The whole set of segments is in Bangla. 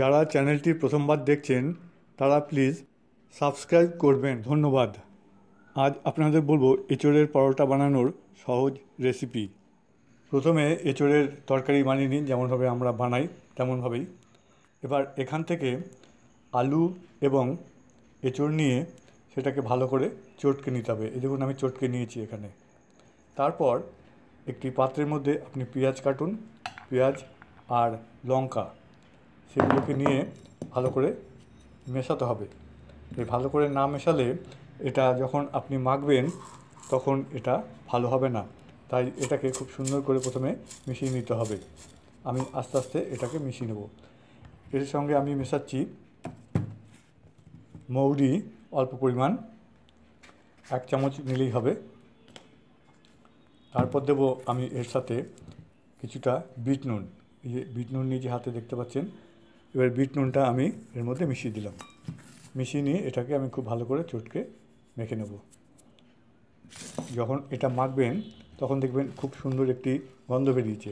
যারা চ্যানেলটি প্রথমবার দেখছেন তারা প্লিজ সাবস্ক্রাইব করবেন ধন্যবাদ আজ আপনাদের বলবো এঁচড়ের পরোটা বানানোর সহজ রেসিপি প্রথমে এঁচড়ের তরকারি বানিয়ে নিন যেমনভাবে আমরা বানাই তেমনভাবেই এবার এখান থেকে আলু এবং এঁচড় নিয়ে সেটাকে ভালো করে চটকে নিতে হবে এই দেখুন আমি চটকে নিয়েছি এখানে তারপর একটি পাত্রের মধ্যে আপনি পেঁয়াজ কাটুন পেঁয়াজ আর লঙ্কা সেগুলোকে নিয়ে ভালো করে মেশাতে হবে এই ভালো করে না মেশালে এটা যখন আপনি মাখবেন তখন এটা ভালো হবে না তাই এটাকে খুব সুন্দর করে প্রথমে মিশিয়ে নিতে হবে আমি আস্তে আস্তে এটাকে মিশিয়ে নেব এর সঙ্গে আমি মেশাচ্ছি মৌরি অল্প পরিমাণ এক চামচ নিলেই হবে তারপর দেবো আমি এর সাথে কিছুটা বিট নুন এই যে বিট নুন যে হাতে দেখতে পাচ্ছেন এবার বিট নুনটা আমি এর মধ্যে মিশিয়ে দিলাম মিশিয়ে নিয়ে এটাকে আমি খুব ভালো করে চটকে মেখে নেব যখন এটা মাখবেন তখন দেখবেন খুব সুন্দর একটি গন্ধ বেরিয়েছে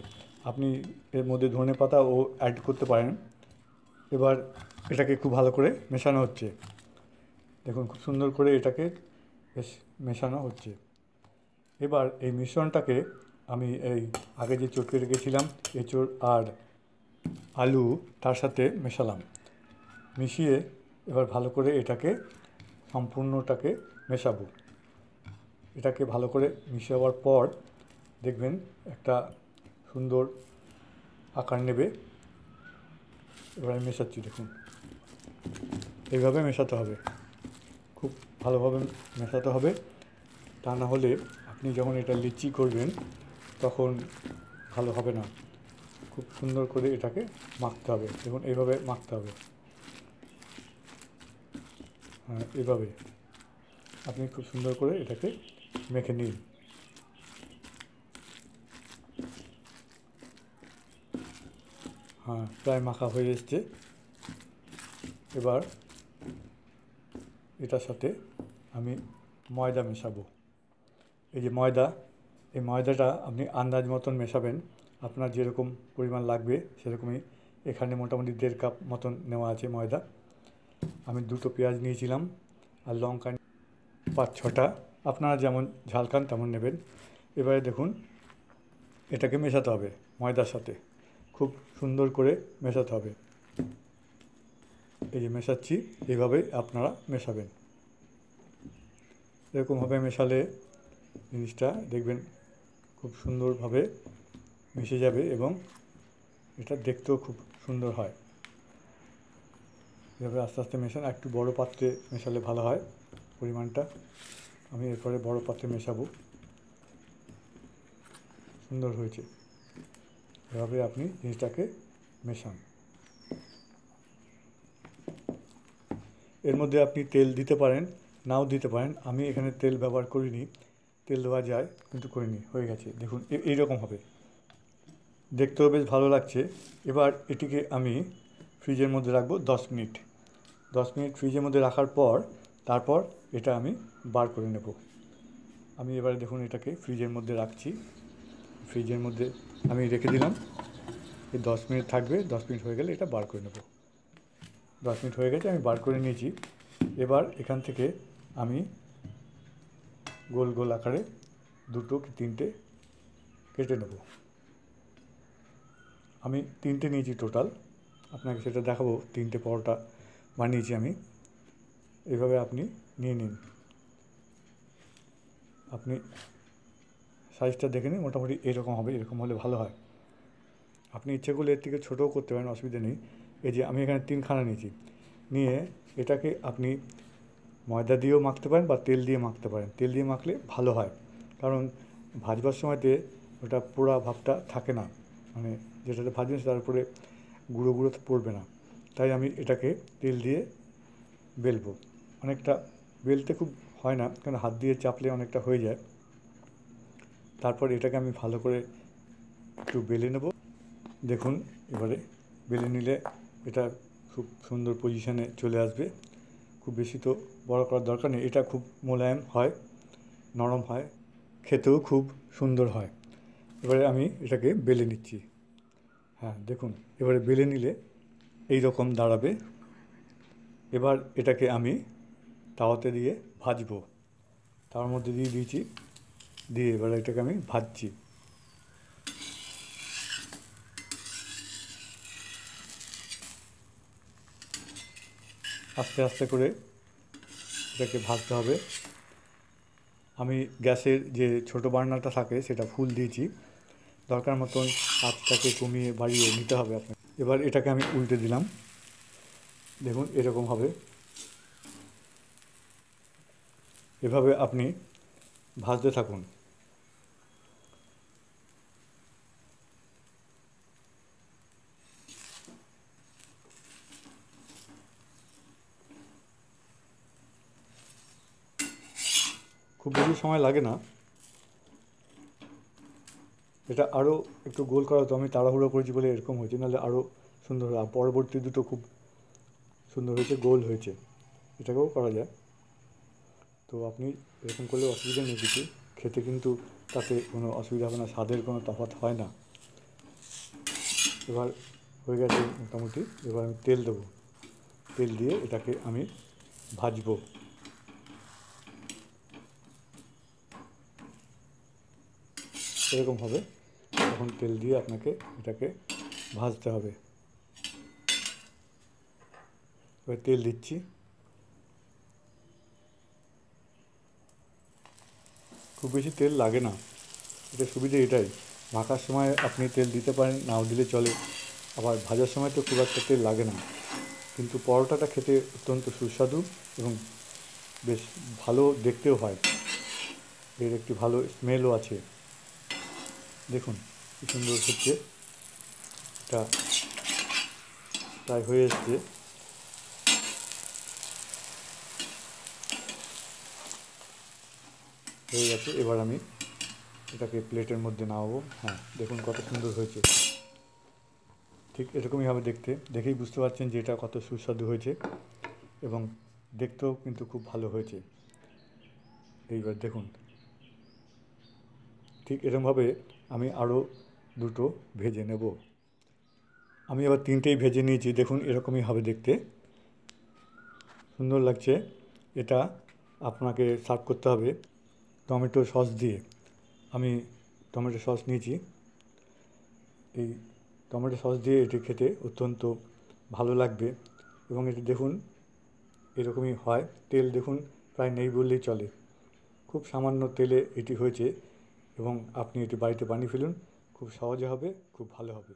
আপনি এর মধ্যে ধনে ও অ্যাড করতে পারেন এবার এটাকে খুব ভালো করে মেশানো হচ্ছে দেখুন খুব সুন্দর করে এটাকে বেশ মেশানো হচ্ছে এবার এই মিশ্রণটাকে আমি এই আগে যে চটকে রেখেছিলাম এঁচড় আর আলু তার সাথে মেশালাম মিশিয়ে এবার ভালো করে এটাকে সম্পূর্ণটাকে মেশাবো এটাকে ভালো করে মিশাবার পর দেখবেন একটা সুন্দর আকার নেবে এবার আমি মেশাচ্ছি দেখুন এইভাবে মেশাতে হবে খুব ভালোভাবে মেশাতে হবে তা না হলে আপনি যখন এটা লিচি করবেন তখন ভালো হবে না খুব সুন্দর করে এটাকে মাখতে হবে এবং এইভাবে মাখতে হবে হ্যাঁ এভাবে আপনি খুব সুন্দর করে এটাকে মেখে নিন হ্যাঁ প্রায় মাখা হয়ে এসছে এবার এটার সাথে আমি ময়দা মেশাবো এই যে ময়দা এই ময়দাটা আপনি আন্দাজ মতন মেশাবেন আপনার যেরকম পরিমাণ লাগবে সেরকমই এখানে মোটামুটি দেড় কাপ মতন নেওয়া আছে ময়দা আমি দুটো পেঁয়াজ নিয়েছিলাম আর লঙ্কা পাঁচ ছটা আপনারা যেমন ঝালকান তেমন নেবেন এবারে দেখুন এটাকে মেশাতে হবে ময়দার সাথে খুব সুন্দর করে মেশাতে হবে এই যে মেশাচ্ছি এইভাবে আপনারা মেশাবেন এরকমভাবে মেশালে জিনিসটা দেখবেন খুব সুন্দরভাবে মিশে যাবে এবং এটা দেখতেও খুব সুন্দর হয় এভাবে আস্তে আস্তে মেশান একটু বড় পাত্রে মেশালে ভালো হয় পরিমাণটা আমি এরপরে বড় পাত্রে মেশাবো সুন্দর হয়েছে এভাবে আপনি জিনিসটাকে মেশান এর মধ্যে আপনি তেল দিতে পারেন নাও দিতে পারেন আমি এখানে তেল ব্যবহার করিনি তেল দেওয়া যায় কিন্তু করিনি হয়ে গেছে দেখুন এইরকম হবে দেখতেও বেশ ভালো লাগছে এবার এটিকে আমি ফ্রিজের মধ্যে রাখবো দশ মিনিট দশ মিনিট ফ্রিজের মধ্যে রাখার পর তারপর এটা আমি বার করে নেব আমি এবারে দেখুন এটাকে ফ্রিজের মধ্যে রাখছি ফ্রিজের মধ্যে আমি রেখে দিলাম এই দশ মিনিট থাকবে দশ মিনিট হয়ে গেলে এটা বার করে নেব দশ মিনিট হয়ে গেছে আমি বার করে নিয়েছি এবার এখান থেকে আমি গোল গোল আকারে দুটো কি তিনটে কেটে নেব আমি তিনটে নিয়েছি টোটাল আপনাকে সেটা দেখাবো তিনটে পরোটা বানিয়েছি আমি এভাবে আপনি নিয়ে নিন আপনি সাইজটা দেখে নিন মোটামুটি এরকম হবে এরকম হলে ভালো হয় আপনি ইচ্ছে করলে এর থেকে ছোটোও করতে পারেন অসুবিধা নেই এই যে আমি এখানে তিনখানা নিয়েছি নিয়ে এটাকে আপনি ময়দা দিয়েও মাখতে পারেন বা তেল দিয়ে মাখতে পারেন তেল দিয়ে মাখলে ভালো হয় কারণ ভাজবার সময়তে ওটা পোড়া ভাবটা থাকে না মানে যেটাতে ভাজবেন তার উপরে গুঁড়ো গুঁড়ো তো পড়বে না তাই আমি এটাকে তেল দিয়ে বেলবো অনেকটা বেলতে খুব হয় না কারণ হাত দিয়ে চাপলে অনেকটা হয়ে যায় তারপর এটাকে আমি ভালো করে একটু বেলে নেব দেখুন এবারে বেলে নিলে এটা খুব সুন্দর পজিশানে চলে আসবে খুব বেশি তো বড় করার দরকার নেই এটা খুব মোলায়েম হয় নরম হয় খেতেও খুব সুন্দর হয় এবারে আমি এটাকে বেলে নিচ্ছি হ্যাঁ দেখুন এবারে বেলে নিলে এই রকম দাঁড়াবে এবার এটাকে আমি তাওয়াতে দিয়ে ভাজবো তার মধ্যে দিয়ে দিয়েছি দিয়ে এবার এটাকে আমি ভাজছি আস্তে আস্তে করে এটাকে ভাজতে হবে আমি গ্যাসের যে ছোট বার্নারটা থাকে সেটা ফুল দিয়েছি দরকার মতন আঁচটাকে কমিয়ে বাড়িয়ে নিতে হবে আপনাকে এবার এটাকে আমি উল্টে দিলাম দেখুন এরকম হবে এভাবে আপনি ভাজতে থাকুন খুব বেশি সময় লাগে না এটা আরও একটু গোল করা হতো আমি তাড়াহুড়ো করেছি বলে এরকম হয়েছে নাহলে আরও সুন্দর আর পরবর্তী দুটো খুব সুন্দর হয়েছে গোল হয়েছে এটাকেও করা যায় তো আপনি এরকম করলে অসুবিধা নেই কিছু খেতে কিন্তু তাতে কোনো অসুবিধা হবে না স্বাদের কোনো তফাত হয় না এবার হয়ে গেছে মোটামুটি এবার আমি তেল দেবো তেল দিয়ে এটাকে আমি ভাজবো এরকম হবে তখন তেল দিয়ে আপনাকে এটাকে ভাজতে হবে এবার তেল দিচ্ছি খুব বেশি তেল লাগে না এটা সুবিধে এটাই ভাকার সময় আপনি তেল দিতে পারেন নাও দিলে চলে আবার ভাজার সময় তো খুব একটা তেল লাগে না কিন্তু পরোটাটা খেতে অত্যন্ত সুস্বাদু এবং বেশ ভালো দেখতেও হয় এর একটি ভালো স্মেলও আছে দেখুন কি সুন্দর হচ্ছে এটা প্রায় হয়ে এসছে হয়ে গেছে এবার আমি এটাকে প্লেটের মধ্যে নামাবো হ্যাঁ দেখুন কত সুন্দর হয়েছে ঠিক এরকমই হবে দেখতে দেখেই বুঝতে পারছেন যে এটা কত সুস্বাদু হয়েছে এবং দেখতেও কিন্তু খুব ভালো হয়েছে এইবার দেখুন ঠিক এরকমভাবে আমি আরও দুটো ভেজে নেব আমি আবার তিনটেই ভেজে নিয়েছি দেখুন এরকমই হবে দেখতে সুন্দর লাগছে এটা আপনাকে সার্ভ করতে হবে টমেটো সস দিয়ে আমি টমেটো সস নিয়েছি এই টমেটো সস দিয়ে এটি খেতে অত্যন্ত ভালো লাগবে এবং এটি দেখুন এরকমই হয় তেল দেখুন প্রায় নেই বললেই চলে খুব সামান্য তেলে এটি হয়েছে এবং আপনি এটি বাড়িতে বানিয়ে ফেলুন খুব সহজে হবে খুব ভালো হবে